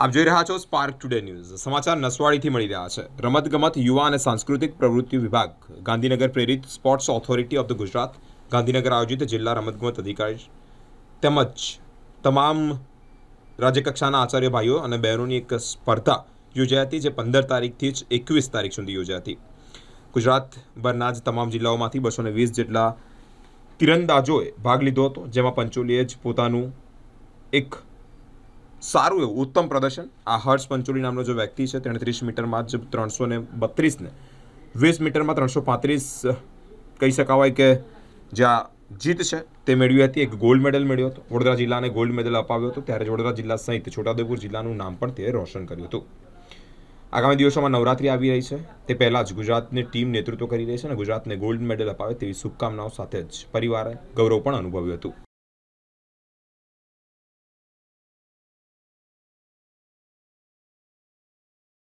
આપ જોઈ રહ્યા છો સ્પાર્ક ટુડે ન્યૂઝ સમાચાર નસવાડીથી મળી રહ્યા છે રમતગમત યુવા અને સાંસ્કૃતિક પ્રવૃત્તિ વિભાગ ગાંધીનગર પ્રેરિત sports authority of the Gujarat Gandhinagar આયોજિત જિલ્લા રમતગમત અધિકારી તેમજ તમામ રાજ્યકક્ષાના આચાર્ય ભાઈઓ અને બહેનોની એક સ્પર્ધા યોજાઈ હતી જે પંદર તારીખથી જ એકવીસ તારીખ સુધી યોજાઈ હતી ગુજરાતભરના જ તમામ જિલ્લાઓમાંથી બસો ને વીસ જેટલા તીરંદાજોએ ભાગ લીધો હતો જેમાં પંચોલીએ જ પોતાનું એક સારું એવું ઉત્તમ પ્રદર્શન આ હર્ષ પંચોલી નામનો જે વ્યક્તિ છે તેણે ત્રીસ મીટરમાં જ ત્રણસો ને બત્રીસને વીસ મીટરમાં ત્રણસો પાંત્રીસ કહી શકાવાય કે જ્યાં જીત છે તે મેળવી હતી એક ગોલ્ડ મેડલ મેળવ્યો હતો વડોદરા જિલ્લાને ગોલ્ડ મેડલ અપાવ્યો હતો ત્યારે વડોદરા જિલ્લા સહિત છોટાઉદેપુર જિલ્લાનું નામ પણ તે રોશન કર્યું હતું આગામી દિવસોમાં નવરાત્રી આવી રહી છે તે પહેલાં જ ગુજરાતની ટીમ નેતૃત્વ કરી રહી છે અને ગુજરાતને ગોલ્ડ મેડલ અપાવે તેવી શુભકામનાઓ સાથે જ પરિવારે ગૌરવ પણ અનુભવ્યું હતું